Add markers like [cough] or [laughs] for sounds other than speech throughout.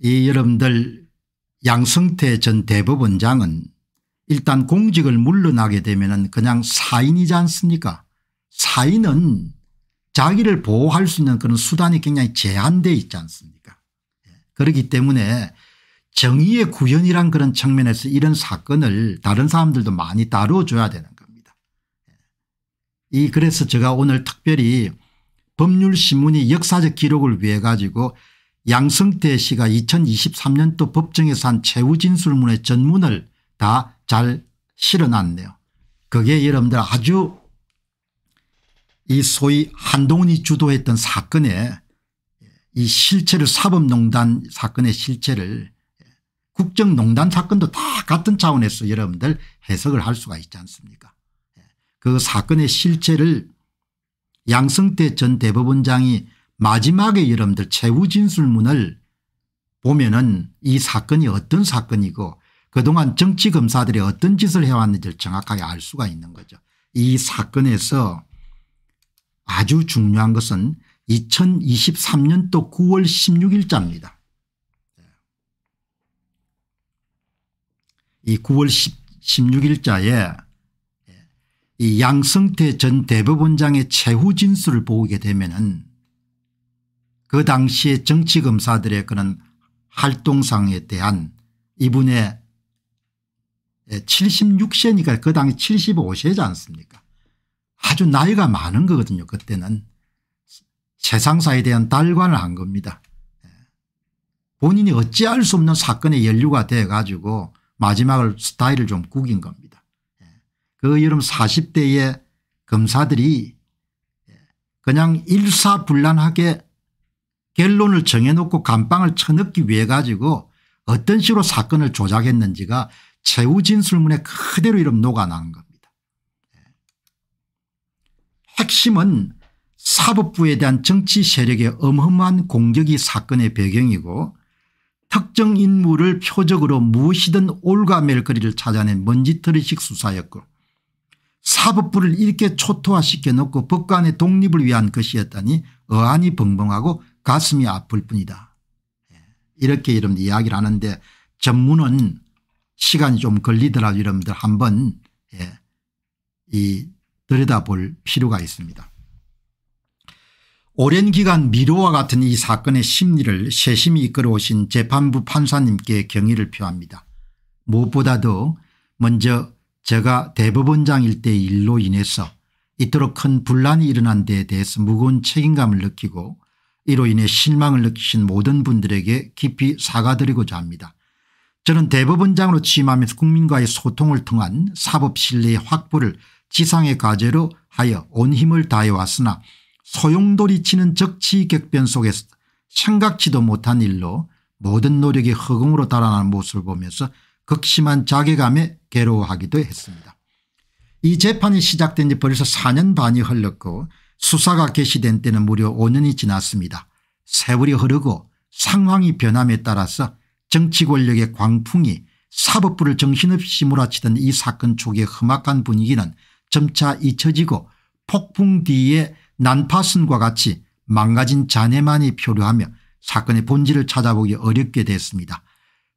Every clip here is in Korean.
이 여러분들 양승태 전 대법원장은 일단 공직을 물러나게 되면 그냥 사인이지 않습니까 사인은 자기를 보호할 수 있는 그런 수단이 굉장히 제한되어 있지 않습니까 예. 그렇기 때문에 정의의 구현이란 그런 측면에서 이런 사건을 다른 사람들도 많이 다뤄줘야 되는 겁니다. 예. 이 그래서 제가 오늘 특별히 법률신문이 역사적 기록을 위해 가지고 양승태 씨가 2023년도 법정에서 한 최후 진술문의 전문을 다 잘 실어놨네요. 그게 여러분들 아주 이 소위 한동훈이 주도했던 사건에 이 실체를 사법농단 사건의 실체를 국정농단 사건도 다 같은 차원에서 여러분들 해석을 할 수가 있지 않습니까 그 사건의 실체를 양승태 전 대법원장이 마지막에 여러분들 최후 진술문을 보면은 이 사건이 어떤 사건이고 그동안 정치검사들이 어떤 짓을 해왔는지를 정확하게 알 수가 있는 거죠. 이 사건에서 아주 중요한 것은 2023년도 9월 16일자입니다. 이 9월 16일자에 이 양성태 전 대법원장의 최후 진술을 보게 되면은 그 당시의 정치검사들의 그런 활동상에 대한 이분의 76세니까 그 당시 75세지 않습니까 아주 나이가 많은 거거든요 그때는 세상사에 대한 달관을 한 겁니다 본인이 어찌할 수 없는 사건의연류가돼 가지고 마지막을 스타일을 좀 구긴 겁니다 그 여름 40대의 검사들이 그냥 일사불란하게 결론을 정해놓고 감방을 쳐넣기 위해 가지고 어떤 식으로 사건을 조작했는지가 최후 진술문에 그대로 이름 녹아나는 겁니다. 예. 핵심은 사법부에 대한 정치 세력의 엄험한 공격이 사건의 배경이고 특정 인물을 표적으로 무엇이든 올가멜거리를 찾아낸 먼지털이식 수사였고 사법부를 이렇게 초토화시켜 놓고 법관의 독립을 위한 것이었다니 어안이 벙벙하고 가슴이 아플 뿐이다. 예, 이렇게 여러분 이야기를 하는데 전문은 시간이 좀 걸리더라도 여러분들 한번 예, 이 들여다볼 필요가 있습니다. 오랜 기간 미루와 같은 이 사건의 심리를 세심히 이끌어오신 재판부 판사님께 경의를 표합니다. 무엇보다도 먼저 제가 대법원장일 때 일로 인해서 이토록 큰 분란이 일어난 데에 대해서 무거운 책임감을 느끼고 이로 인해 실망을 느끼신 모든 분들에게 깊이 사과드리고자 합니다. 저는 대법원장으로 취임하면서 국민과의 소통을 통한 사법 신뢰의 확보를 지상의 과제로 하여 온 힘을 다해왔으나 소용돌이치는 적치격변 속에서 생각지도 못한 일로 모든 노력이 허공으로 달아나는 모습을 보면서 극심한 자괴감에 괴로워하기도 했습니다. 이 재판이 시작된 지 벌써 4년 반이 흘렀고 수사가 개시된 때는 무려 5년이 지났습니다. 세월이 흐르고 상황이 변함에 따라서 정치 권력의 광풍이 사법부를 정신없이 몰아치던 이 사건 초기의 험악한 분위기는 점차 잊혀지고 폭풍 뒤에 난파순과 같이 망가진 잔해만이 표류하며 사건의 본질을 찾아보기 어렵게 됐습니다.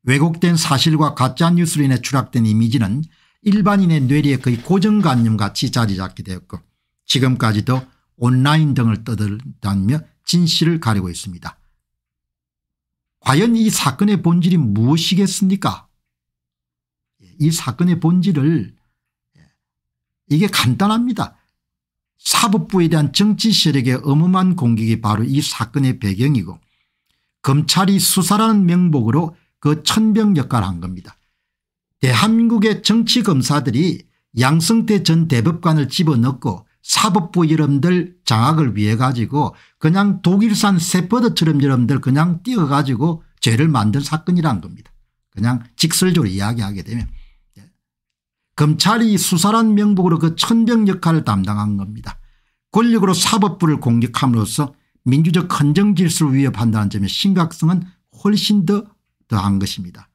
왜곡된 사실과 가짜뉴스로 인해 추락된 이미지는 일반인의 뇌리에 거의 고정관념같이 자리잡게 되었고 지금까지도 온라인 등을 떠들다며 진실을 가리고 있습니다. 과연 이 사건의 본질이 무엇이겠습니까 이 사건의 본질을 예, 이게 간단합니다. 사법부에 대한 정치 세력의 어마한 공격이 바로 이 사건의 배경이고 검찰이 수사라는 명목으로 그 천병 역할을 한 겁니다. 대한민국의 정치검사들이 양승태 전 대법관을 집어넣고 사법부 여러분들 장악을 위해 가지고 그냥 독일산 세퍼드처럼 여러분들 그냥 띄어 가지고 죄를 만든 사건이란 겁니다. 그냥 직설적으로 이야기하게 되면 예. 검찰이 수사란 명목으로 그 천병 역할을 담당한 겁니다. 권력으로 사법부를 공격함으로써 민주적 헌정질서를 위협한다는 점의 심각성은 훨씬 더 더한 것입니다.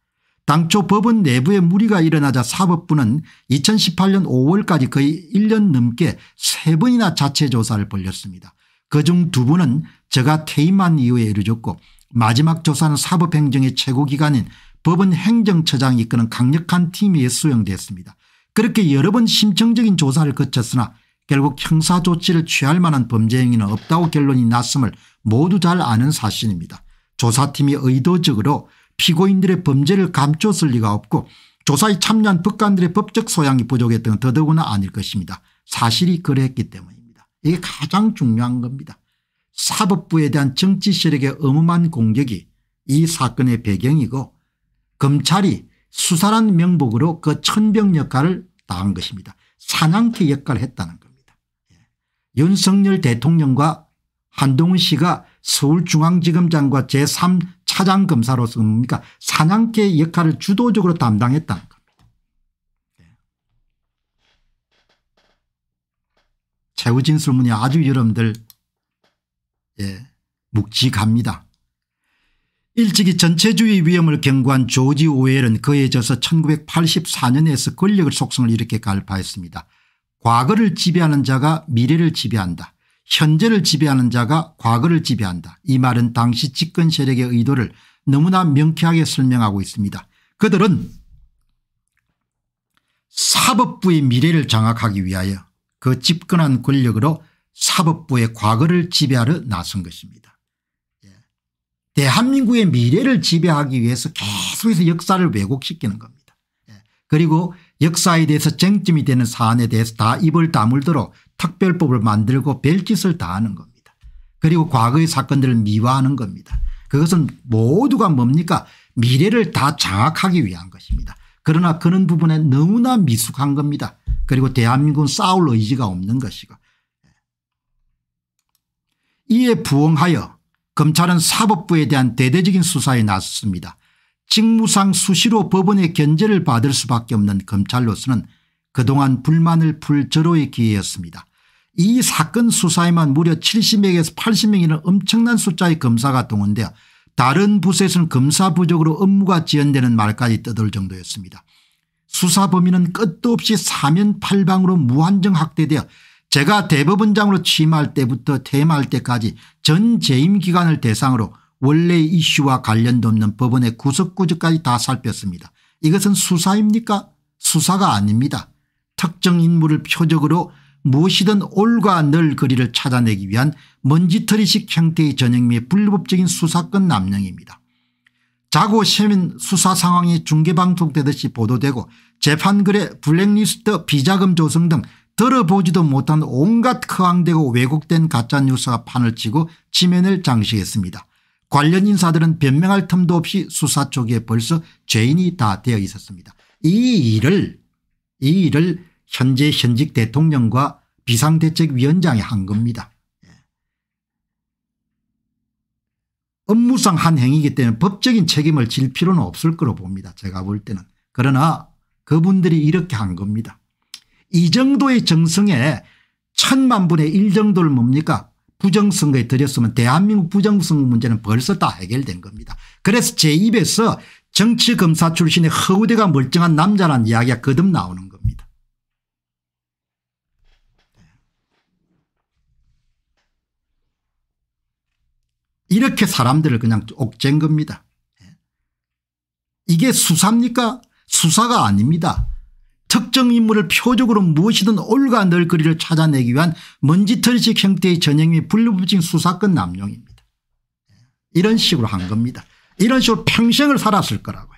당초 법원 내부에 무리가 일어나자 사법부는 2018년 5월까지 거의 1년 넘게 3번이나 자체 조사를 벌렸습니다 그 중 두 번은 제가 퇴임한 이후에 이루어졌고 마지막 조사는 사법행정의 최고기관인 법원 행정처장이 이끄는 강력한 팀에 수행됐습니다. 그렇게 여러 번 심층적인 조사를 거쳤으나 결국 형사조치를 취할 만한 범죄 행위는 없다고 결론이 났음을 모두 잘 아는 사실입니다. 조사팀이 의도적으로 피고인들의 범죄를 감췄을 리가 없고 조사에 참여한 법관들의 법적 소양이 부족했던 더더구나 아닐 것입니다. 사실이 그랬기 때문입니다. 이게 가장 중요한 겁니다. 사법부에 대한 정치 세력의 어마한 공격이 이 사건의 배경이고 검찰이 수사란 명복으로그 천병 역할을 당한 것입니다. 사냥개 역할을 했다는 겁니다. 예. 윤석열 대통령과 한동훈 씨가 서울중앙지검장과 제3 사장 검사로서 뭡니까 음, 그러니까 사냥개 역할을 주도적으로 담당했다는 겁니다. 네. 최후 진술문이 아주 여러분들 예, 묵직합니다. 일찍이 전체주의 위험을 경고한 조지 오웰은 그에 져서 1984년에서 권력의 속성을 이렇게 갈파했습니다. 과거를 지배하는 자가 미래를 지배한다. 현재를 지배하는 자가 과거를 지배한다. 이 말은 당시 집권 세력의 의도를 너무나 명쾌하게 설명하고 있습니다. 그들은 사법부의 미래를 장악하기 위하여 그 집권한 권력으로 사법부의 과거를 지배하러 나선 것입니다. 예. 대한민국의 미래를 지배하기 위해서 계속해서 역사를 왜곡시키는 겁니다. 예. 그리고 역사에 대해서 쟁점이 되는 사안에 대해서 다 입을 다물도록 특별법을 만들고 별짓을 다하는 겁니다. 그리고 과거의 사건들을 미화하는 겁니다. 그것은 모두가 뭡니까 미래를 다 장악하기 위한 것입니다. 그러나 그런 부분에 너무나 미숙한 겁니다. 그리고 대한민국은 싸울 의지가 없는 것이고 이에 부응하여 검찰은 사법부에 대한 대대적인 수사에 나섰습니다. 직무상 수시로 법원의 견제를 받을 수밖에 없는 검찰로서는 그동안 불만을 풀 절호의 기회였습니다. 이 사건 수사에만 무려 70명에서 80명이라는 엄청난 숫자의 검사가 동원되어 다른 부서에서는 검사 부족으로 업무가 지연되는 말까지 떠돌 정도였습니다. 수사 범위는 끝도 없이 사면팔방으로 무한정 확대되어 제가 대법원장으로 취임할 때부터 퇴임할 때까지 전 재임 기간을 대상으로 원래 이슈와 관련도 없는 법원의 구석구석까지 다 살폈습니다. 이것은 수사입니까? 수사가 아닙니다. 특정 인물을 표적으로 무엇이든 올과 늘 거리를 찾아내기 위한 먼지털이식 형태의 전형미의 불법적인 수사권 남용입니다. 자고 시민 수사 상황이 중계방송되듯이 보도되고 재판글에 블랙리스트 비자금 조성 등 들어보지도 못한 온갖 허황되고 왜곡된 가짜뉴스가 판을 치고 지면을 장식했습니다. 관련 인사들은 변명할 틈도 없이 수사 쪽에 벌써 죄인이 다 되어 있었습니다. 이 일을 이 일을 현재 현직 대통령과 비상대책위원장이 한 겁니다. 예. 업무상 한 행위이기 때문에 법적인 책임을 질 필요는 없을 거로 봅니다. 제가 볼 때는. 그러나 그분들이 이렇게 한 겁니다. 이 정도의 정성에 천만 분의 일 정도를 뭡니까 부정선거에 들였으면 대한민국 부정선거 문제는 벌써 다 해결된 겁니다. 그래서 제 입에서 정치검사 출신의 허우대가 멀쩡한 남자라는 이야기가 거듭 나오는 겁니다. 이렇게 사람들을 그냥 옥죄인 겁니다. 이게 수사입니까 수사가 아닙니다. 특정 인물을 표적으로 무엇이든 올가늘거리를 찾아내기 위한 먼지털식 형태의 전형이 불법증 수사권 남용입니다. 이런 식으로 한 겁니다. 이런 식으로 평생을 살았을 거라고요.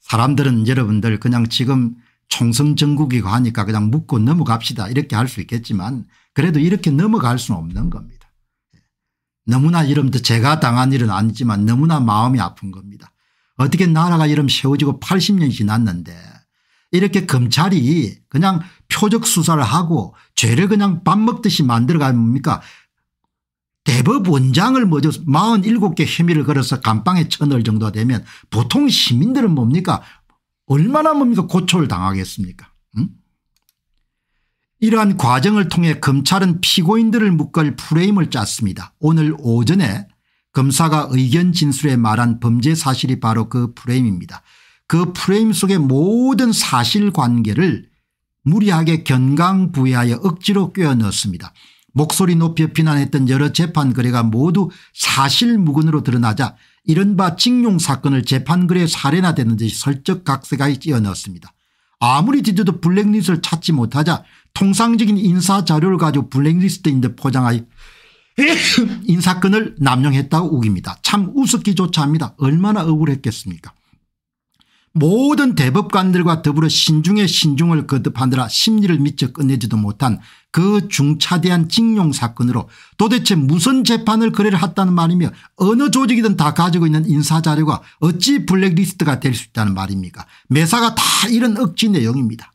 사람들은 여러분들 그냥 지금 총선정국이고 하니까 그냥 묻고 넘어갑시다 이렇게 할 수 있겠지만 그래도 이렇게 넘어갈 수는 없는 겁니다. 예. 너무나 이름도 제가 당한 일은 아니지만 너무나 마음이 아픈 겁니다. 어떻게 나라가 이름 세워지고 80년이 지났는데 이렇게 검찰이 그냥 표적 수사를 하고 죄를 그냥 밥 먹듯이 만들어가면 뭡니까 대법원장을 먼저 47개 혐의를 걸어서 감방에 쳐넣을 정도가 되면 보통 시민들은 뭡니까 얼마나 몸에서 고초를 당하겠습니까 응? 이러한 과정을 통해 검찰은 피고인들을 묶을 프레임을 짰습니다. 오늘 오전에 검사가 의견 진술에 말한 범죄 사실이 바로 그 프레임입니다. 그 프레임 속의 모든 사실관계를 무리하게 견강부여하여 억지로 꿰어넣었습니다. 목소리 높여 비난했던 여러 재판 거래가 모두 사실무근으로 드러나자 이른바 징용 사건을 재판글에 사례나 되는 듯이 설적각색하게 찌어넣었습니다. 아무리 뒤져도 블랙리스트를 찾지 못하자 통상적인 인사 자료를 가지고 블랙리스트인데 포장하여 인사권을 [laughs] 남용했다고 우깁니다. 참 우습기조차 합니다. 얼마나 억울했겠습니까. 모든 대법관들과 더불어 신중에 신중을 거듭하느라 심리를 미처 끝내지도 못한 그 중차대한 징용 사건으로 도대체 무슨 재판을 거래를 했다는 말이며 어느 조직이든 다 가지고 있는 인사자료가 어찌 블랙리스트가 될 수 있다는 말입니까 매사가 다 이런 억지 내용입니다.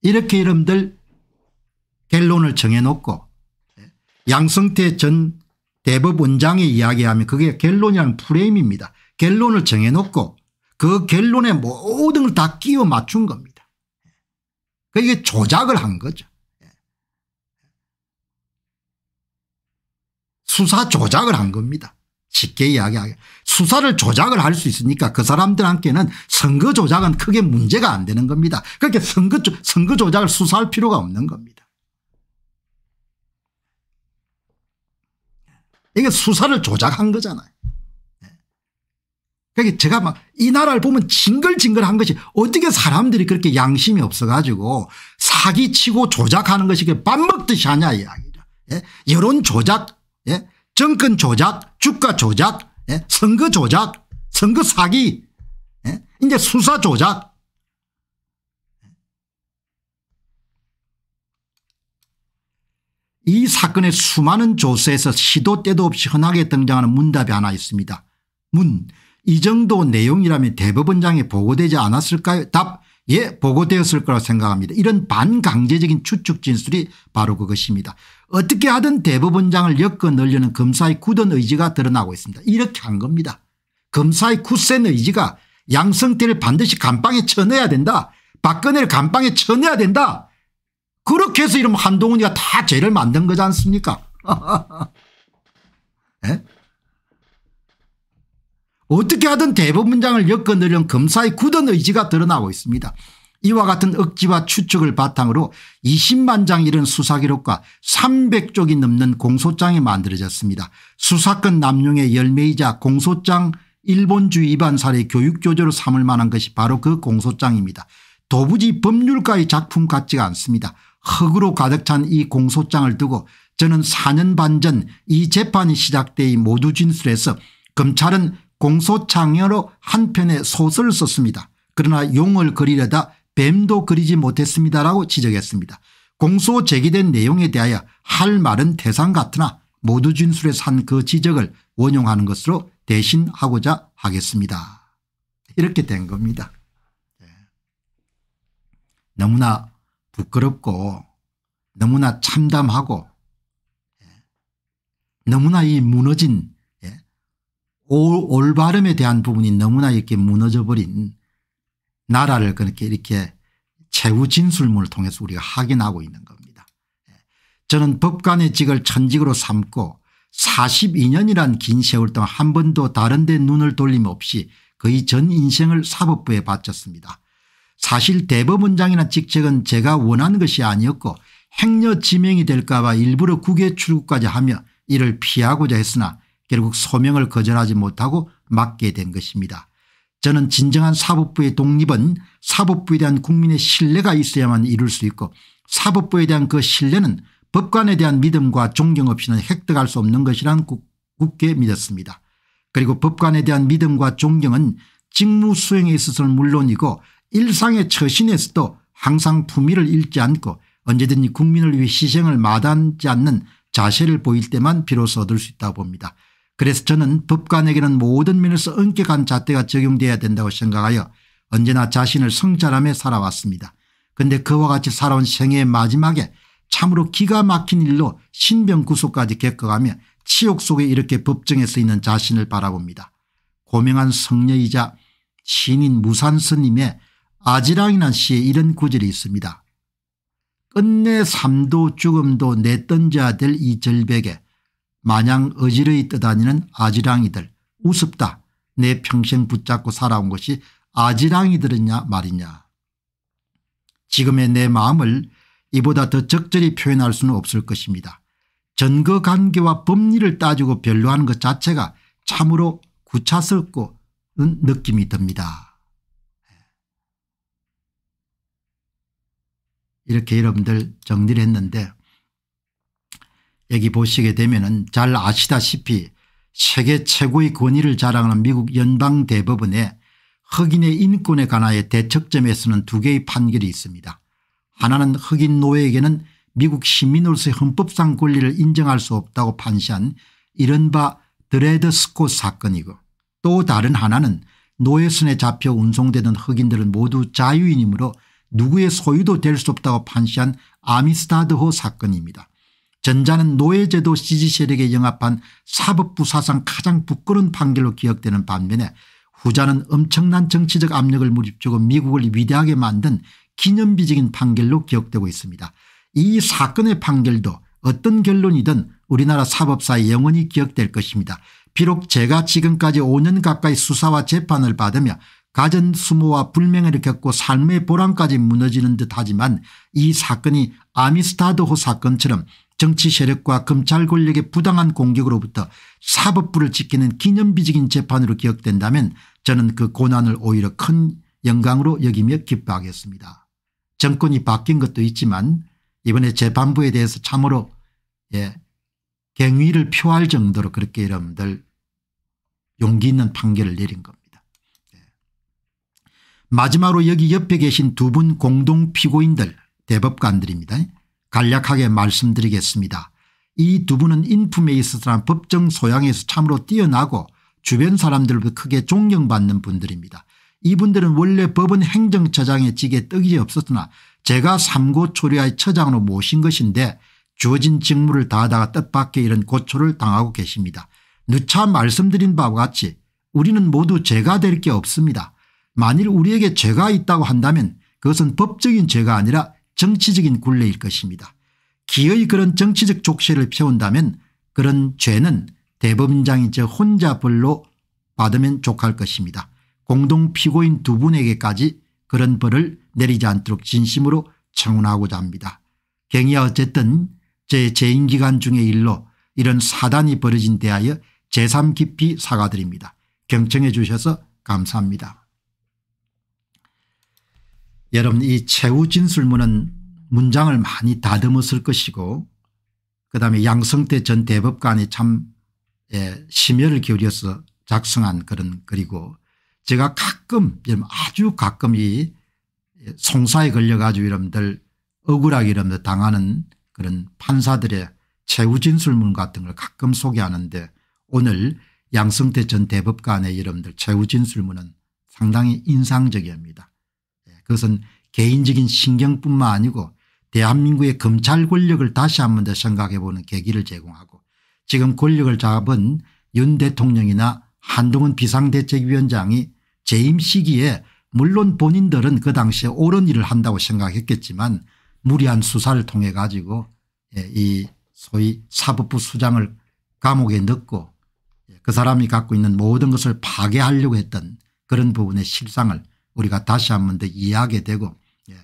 이렇게 여러분들 결론을 정해놓고 양성태 전 대법원장의 이야기하면 그게 결론이라는 프레임입니다. 결론을 정해놓고 그 결론에 모든 걸 다 끼워 맞춘 겁니다. 그게 그러니까 조작을 한 거죠. 수사 조작을 한 겁니다. 쉽게 이야기하게 수사를 조작을 할 수 있으니까 그 사람들한테는 선거 조작은 크게 문제가 안 되는 겁니다. 그렇게 선거, 선거 조작을 수사할 필요가 없는 겁니다. 이게 수사를 조작한 거잖아요. 그러니까 제가 막 이 나라를 보면 징글징글한 것이 어떻게 사람들이 그렇게 양심이 없어가지고 사기치고 조작하는 것이 밥 먹듯이 하냐 이야기죠. 예? 여론 조작 예? 정권 조작, 주가 조작, 예? 선거 조작, 선거 사기, 예? 이제 수사 조작. 이 사건의 수많은 조사에서 시도 때도 없이 흔하게 등장하는 문답이 하나 있습니다. 문. 이 정도 내용이라면 대법원장에 보고되지 않았을까요? 답. 예 보고되었을 거라 생각합니다. 이런 반강제적인 추측 진술이 바로 그것입니다. 어떻게 하든 대법원장을 엮어 넣으려는 검사의 굳은 의지가 드러나고 있습니다. 이렇게 한 겁니다. 검사의 굳센 의지가 양성태를 반드시 감방에 쳐내야 된다. 박근혜를 감방에 쳐내야 된다. 그렇게 해서 이러면 한동훈이가 다 죄를 만든 거지 않습니까 에? [laughs] 예? 어떻게 하든 대법 문장을 엮어내려는 검사의 굳은 의지가 드러나고 있습니다. 이와 같은 억지와 추측을 바탕으로 20만 장 이른 수사기록과 300쪽이 넘는 공소장이 만들어졌습니다. 수사권 남용의 열매이자 공소장 일본주의 위반 사례 교육조제로 삼을 만한 것이 바로 그 공소장입니다. 도부지 법률가의 작품 같지가 않습니다. 흙으로 가득 찬 이 공소장을 두고 저는 4년 반 전 이 재판이 시작되이 모두 진술해서 검찰은 공소장애로 한 편의 소설을 썼습니다. 그러나 용을 그리려다 뱀도 그리지 못했습니다라고 지적했습니다. 공소 제기된 내용에 대하여 할 말은 대상 같으나 모두 진술에서 한그 지적을 원용하는 것으로 대신하고자 하겠습니다. 이렇게 된 겁니다. 예. 너무나 부끄럽고 너무나 참담하고 예. 너무나 이 무너진 올바름에 대한 부분이 너무나 이렇게 무너져버린 나라를 그렇게 이렇게 최후 진술문을 통해서 우리가 확인하고 있는 겁니다. 예. 저는 법관의 직을 천직으로 삼고 42년이란 긴 세월 동안 한 번도 다른 데 눈을 돌림 없이 거의 전 인생을 사법부에 바쳤습니다. 사실 대법원장이나 직책은 제가 원하는 것이 아니었고 행여 지명이 될까 봐 일부러 국외 출국까지 하며 이를 피하고자 했으나 결국 소명을 거절하지 못하고 맡게 된 것입니다. 저는 진정한 사법부의 독립은 사법부에 대한 국민의 신뢰가 있어야만 이룰 수 있고 사법부에 대한 그 신뢰는 법관에 대한 믿음과 존경 없이는 획득할 수 없는 것이란 굳게 믿었습니다. 그리고 법관에 대한 믿음과 존경은 직무 수행에 있어서는 물론이고 일상의 처신에서도 항상 품위를 잃지 않고 언제든지 국민을 위해 희생을 마다하지 않는 자세를 보일 때만 비로소 얻을 수 있다고 봅니다. 그래서 저는 법관에게는 모든 면에서 엄격한 잣대가 적용돼야 된다고 생각하여 언제나 자신을 성찰함에 살아왔습니다. 근데 그와 같이 살아온 생애의 마지막에 참으로 기가 막힌 일로 신병구속까지 겪어가며 치욕 속에 이렇게 법정에 서 있는 자신을 바라봅니다. 고명한 성녀이자 신인 무산스님의 아지랑이란 시에 이런 구절이 있습니다. 끝내 삶도 죽음도 내던져야 될이 절벽에 마냥 어지러이 떠다니는 아지랑이들 우습다 내 평생 붙잡고 살아온 것이 아지랑이들이냐 말이냐. 지금의 내 마음을 이보다 더 적절히 표현할 수는 없을 것입니다. 전거관계와 법리를 따지고 변론하는 것 자체가 참으로 구차스럽고 느낌이 듭니다. 이렇게 여러분들 정리를 했는데 여기 보시게 되면 잘 아시다시피 세계 최고의 권위를 자랑하는 미국 연방대법원에 흑인의 인권에 관하여 대척점에서는 두 개의 판결이 있습니다. 하나는 흑인 노예에게는 미국 시민으로서의 헌법상 권리를 인정할 수 없다고 판시한 이른바 드레드 스코 사건이고 또 다른 하나는 노예선에 잡혀 운송되는 흑인들은 모두 자유인이므로 누구의 소유도 될 수 없다고 판시한 아미스타드호 사건입니다. 전자는 노예제도 지지 세력에 영합한 사법부 사상 가장 부끄러운 판결로 기억되는 반면에 후자는 엄청난 정치적 압력을 무릅주고 미국을 위대하게 만든 기념비적인 판결로 기억되고 있습니다. 이 사건의 판결도 어떤 결론이든 우리나라 사법사에 영원히 기억될 것입니다. 비록 제가 지금까지 5년 가까이 수사와 재판을 받으며 가전수모와 불명예를 겪고 삶의 보람까지 무너지는 듯 하지만 이 사건이 아미스타드호 사건처럼 정치 세력과 검찰 권력의 부당한 공격으로부터 사법부를 지키는 기념비적인 재판으로 기억된다면 저는 그 고난을 오히려 큰 영광으로 여기며 기뻐하겠습니다. 정권이 바뀐 것도 있지만 이번에 재판부에 대해서 참으로 예, 갱위를 표할 정도로 그렇게 여러분들 용기 있는 판결을 내린 겁니다. 예. 마지막으로 여기 옆에 계신 두 분 공동 피고인들 대법관들입니다. 간략하게 말씀드리겠습니다. 이 두 분은 인품에 있어서나 법정 소양에서 참으로 뛰어나고 주변 사람들로부터 크게 존경받는 분들입니다. 이분들은 원래 법은 행정처장의 직에 떡이 없었으나 제가 삼고초려의 처장으로 모신 것인데 주어진 직무를 다하다가 뜻밖의 이런 고초를 당하고 계십니다. 누차 말씀드린 바와 같이 우리는 모두 죄가 될 게 없습니다. 만일 우리에게 죄가 있다고 한다면 그것은 법적인 죄가 아니라 정치적인 굴레일 것입니다. 기의 그런 정치적 족쇄를 펴운다면 그런 죄는 대법원장이 저 혼자 벌로 받으면 족할 것입니다. 공동 피고인 두 분에게까지 그런 벌을 내리지 않도록 진심으로 청원하고자 합니다. 경이야 어쨌든 제 재임기간 중의 일로 이런 사단이 벌어진 대하여 제삼 깊이 사과드립니다. 경청해 주셔서 감사합니다. 여러분 이 최후 진술문은 문장을 많이 다듬었을 것이고 그다음에 양성태 전 대법관이 참 예, 심혈을 기울여서 작성한 그런 그리고 제가 가끔 아주 가끔 이 송사에 걸려 가지고 여러분들 억울하게 여러분들 당하는 그런 판사들의 최후 진술문 같은 걸 가끔 소개하는데 오늘 양성태 전 대법관의 여러분들 최후 진술문은 상당히 인상적입니다. 그것은 개인적인 신경뿐만 아니고 대한민국의 검찰 권력을 다시 한번 더 생각해 보는 계기를 제공하고 지금 권력을 잡은 윤 대통령이나 한동훈 비상대책위원장이 재임 시기에 물론 본인들은 그 당시에 옳은 일을 한다고 생각했겠지만 무리한 수사를 통해 가지고 예, 이 소위 사법부 수장을 감옥에 넣고 예, 그 사람이 갖고 있는 모든 것을 파괴하려고 했던 그런 부분의 실상을 우리가 다시 한 번 더 이해하게 되고 예.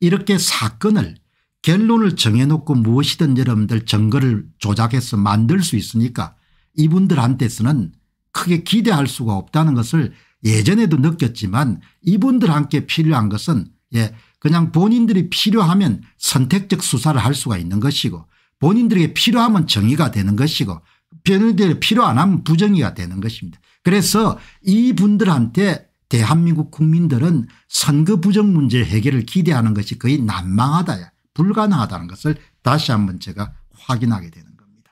이렇게 사건을 결론을 정해놓고 무엇이든 여러분들 증거를 조작해서 만들 수 있으니까 이분들한테서는 크게 기대할 수가 없다는 것을 예전에도 느꼈지만 이분들한테 필요한 것은 예 그냥 본인들이 필요하면 선택적 수사를 할 수가 있는 것이고 본인들에게 필요하면 정의가 되는 것이고 본인들이 필요 안 하면 부정의가 되는 것입니다. 그래서 이분들한테 대한민국 국민들은 선거 부정 문제 해결을 기대하는 것이 거의 난망하다 불가능하다는 것을 다시 한번 제가 확인하게 되는 겁니다.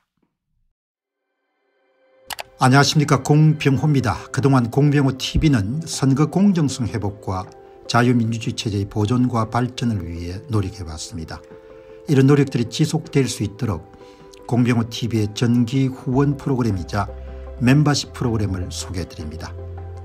안녕하십니까 공병호입니다. 그동안 공병호 tv는 선거 공정성 회복과 자유민주주의 체제의 보존과 발전을 위해 노력해왔습니다. 이런 노력들이 지속될 수 있도록 공병호 tv의 전기 후원 프로그램이자 멤버십 프로그램을 소개해드립니다.